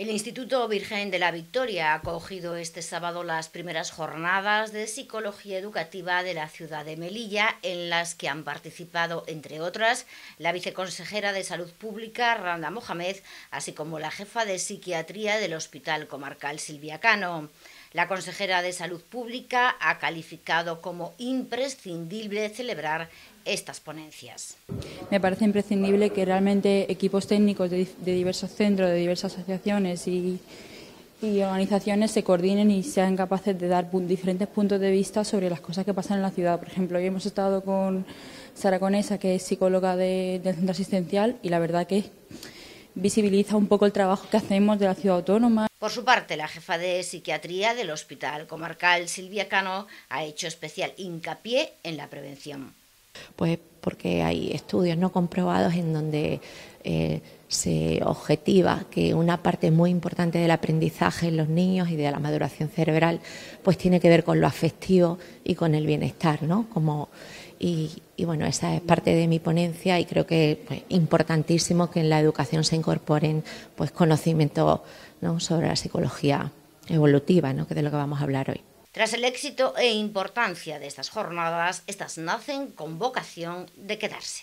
El Instituto Virgen de la Victoria ha acogido este sábado las primeras jornadas de psicología educativa de la ciudad de Melilla, en las que han participado, entre otras, la viceconsejera de Salud Pública, Randa Mohamed, así como la jefa de psiquiatría del Hospital Comarcal Silvia Cano. La consejera de Salud Pública ha calificado como imprescindible celebrar estas ponencias. Me parece imprescindible que realmente equipos técnicos de, diversos centros, de diversas asociaciones y, organizaciones se coordinen y sean capaces de dar diferentes puntos de vista sobre las cosas que pasan en la ciudad. Por ejemplo, hoy hemos estado con Sara Conesa, que es psicóloga del de centro asistencial, y la verdad que visibiliza un poco el trabajo que hacemos de la ciudad autónoma. Por su parte, la jefa de psiquiatría del Hospital Comarcal, Silvia Cano, ha hecho especial hincapié en la prevención. Pues porque hay estudios no comprobados en donde eh, se objetiva que una parte muy importante del aprendizaje en los niños y de la maduración cerebral pues tiene que ver con lo afectivo y con el bienestar, ¿no? Como, y, bueno, esa es parte de mi ponencia y creo que es pues, importantísimo que en la educación se incorporen pues conocimientos sobre la psicología evolutiva, ¿no? que de lo que vamos a hablar hoy. Tras el éxito e importancia de estas jornadas, estas nacen con vocación de quedarse.